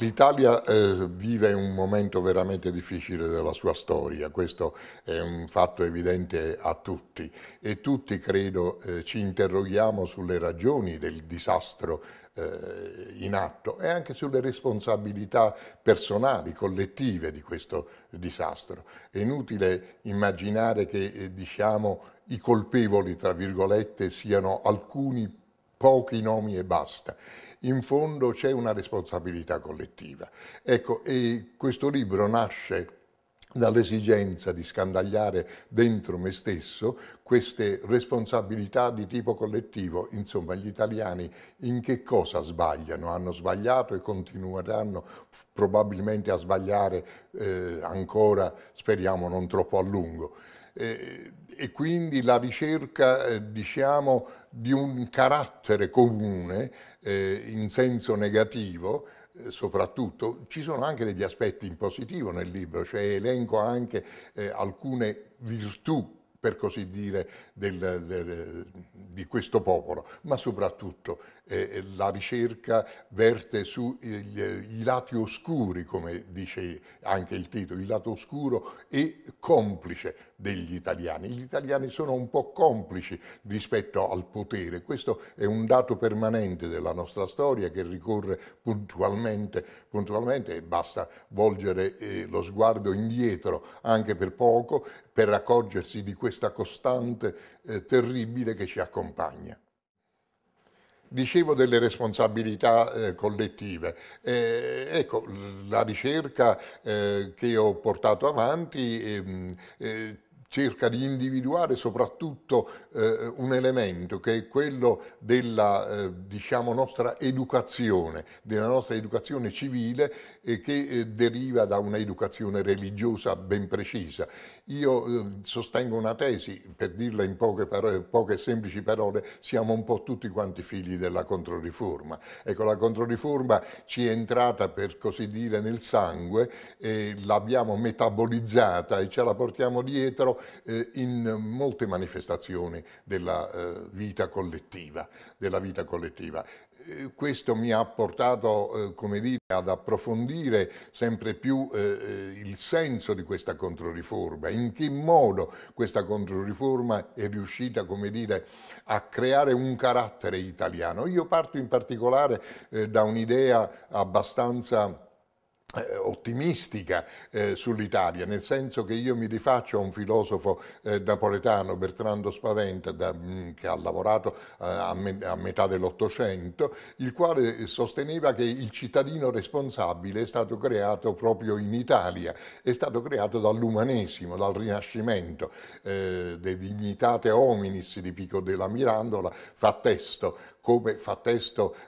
L'Italia eh, vive un momento veramente difficile della sua storia, questo è un fatto evidente a tutti e tutti credo eh, ci interroghiamo sulle ragioni del disastro eh, in atto e anche sulle responsabilità personali, collettive di questo disastro. È inutile immaginare che eh, diciamo, i colpevoli, tra virgolette, siano alcuni pochi nomi e basta. In fondo c'è una responsabilità collettiva. Ecco, e questo libro nasce dall'esigenza di scandagliare dentro me stesso queste responsabilità di tipo collettivo, insomma gli italiani in che cosa sbagliano? Hanno sbagliato e continueranno probabilmente a sbagliare eh, ancora, speriamo non troppo a lungo eh, e quindi la ricerca eh, diciamo, di un carattere comune eh, in senso negativo eh, soprattutto, ci sono anche degli aspetti in positivo nel libro, cioè elenco anche eh, alcune virtù per così dire, del, del, di questo popolo, ma soprattutto eh, eh la ricerca verte sui lati oscuri, come dice anche il titolo, il lato oscuro e complice degli italiani. Gli italiani sono un po' complici rispetto al potere, questo è un dato permanente della nostra storia che ricorre puntualmente, puntualmente e basta volgere eh, lo sguardo indietro anche per poco per accorgersi di questa costante eh, terribile che ci accompagna. Dicevo delle responsabilità eh, collettive. Eh, ecco, la ricerca eh, che ho portato avanti ehm, eh, cerca di individuare soprattutto eh, un elemento che è quello della eh, diciamo nostra educazione, della nostra educazione civile eh, che deriva da un'educazione religiosa ben precisa. Io eh, sostengo una tesi, per dirla in poche, parole, poche semplici parole, siamo un po' tutti quanti figli della Controriforma. Ecco, la Controriforma ci è entrata per così dire nel sangue, l'abbiamo metabolizzata e ce la portiamo dietro eh, in molte manifestazioni della eh, vita collettiva. Della vita collettiva. Eh, questo mi ha portato eh, dire, ad approfondire sempre più eh, il senso di questa controriforma, in che modo questa controriforma è riuscita dire, a creare un carattere italiano. Io parto in particolare da un'idea abbastanza eh, ottimistica eh, sull'Italia, nel senso che io mi rifaccio a un filosofo eh, napoletano, Bertrando Spaventa, da, mm, che ha lavorato eh, a, me a, metà dell'Ottocento, il quale sosteneva che il cittadino responsabile è stato creato proprio in Italia, è stato creato dall'umanesimo, dal Rinascimento, eh, de dignitate hominis di Pico della Mirandola, fa testo come fa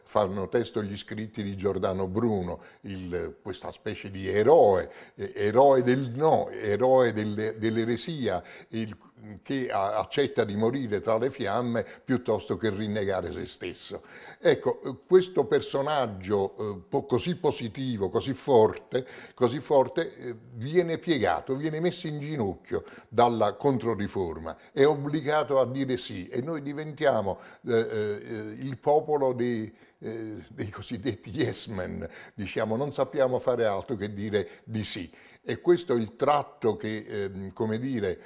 fanno testo gli scritti di Giordano Bruno, il, questa specie di eroe, eh, eroe del no, eroe del, dell'eresia, il, che accetta di morire tra le fiamme piuttosto che rinnegare se stesso. Ecco, eh, questo personaggio eh, così positivo, così forte, così forte eh, viene piegato, viene messo in ginocchio dalla controriforma, è obbligato a dire sì e noi diventiamo eh, eh il il popolo dei, eh, dei cosiddetti yes men, diciamo, non sappiamo fare altro che dire di sì. E questo è il tratto che, eh, come dire,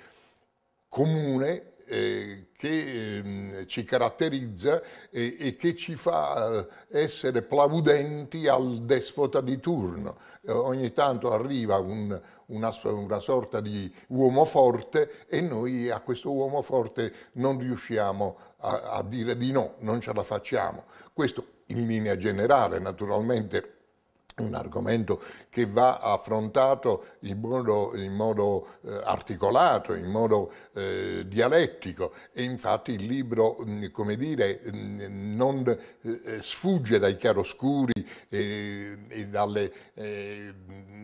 comune eh, che ehm, ci caratterizza e, e, che ci fa eh, essere plaudenti al despota di turno. Eh, ogni tanto arriva un, una, una, sorta di uomo forte e noi a questo uomo forte non riusciamo a, a dire di no, non ce la facciamo. Questo in linea generale, naturalmente un argomento che va affrontato in modo, in modo eh, articolato, in modo eh, dialettico e infatti il libro, mm, come dire, mm, non eh, sfugge dai chiaroscuri e, eh, e dalle... Mh, eh,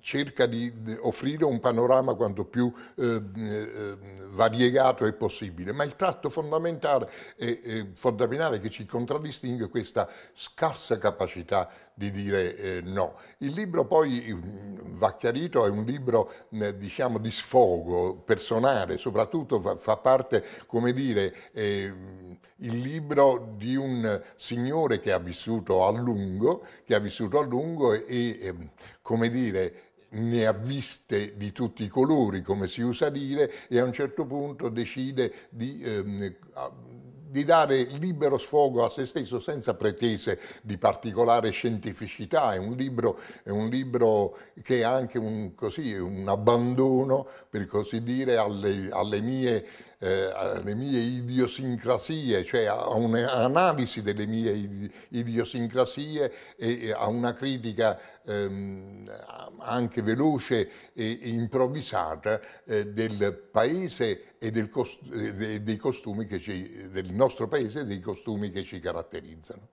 cerca di offrire un panorama quanto più eh, mm, variegato è possibile, ma il tratto fondamentale e, eh, fondamentale che ci contraddistingue è questa scarsa capacità di dire eh, no. Il libro poi, mm, va chiarito, è un libro eh, diciamo di sfogo personale, soprattutto fa, fa parte, come dire, eh, il libro di un signore che ha vissuto a lungo, che ha vissuto a lungo e, e ehm, come dire, ne ha viste di tutti i colori, come si usa dire, e a un certo punto decide di... Ehm, di dare libero sfogo a se stesso senza pretese di particolare scientificità. È un libro, è un libro che è anche un, così, un abbandono, per così dire, alle, alle mie eh, alle eh, mie idiosincrasie, cioè a un'analisi delle mie idiosincrasie e, a una critica ehm, anche veloce e improvvisata eh, del paese e del cost dei costumi che ci, del nostro paese e dei costumi che ci caratterizzano.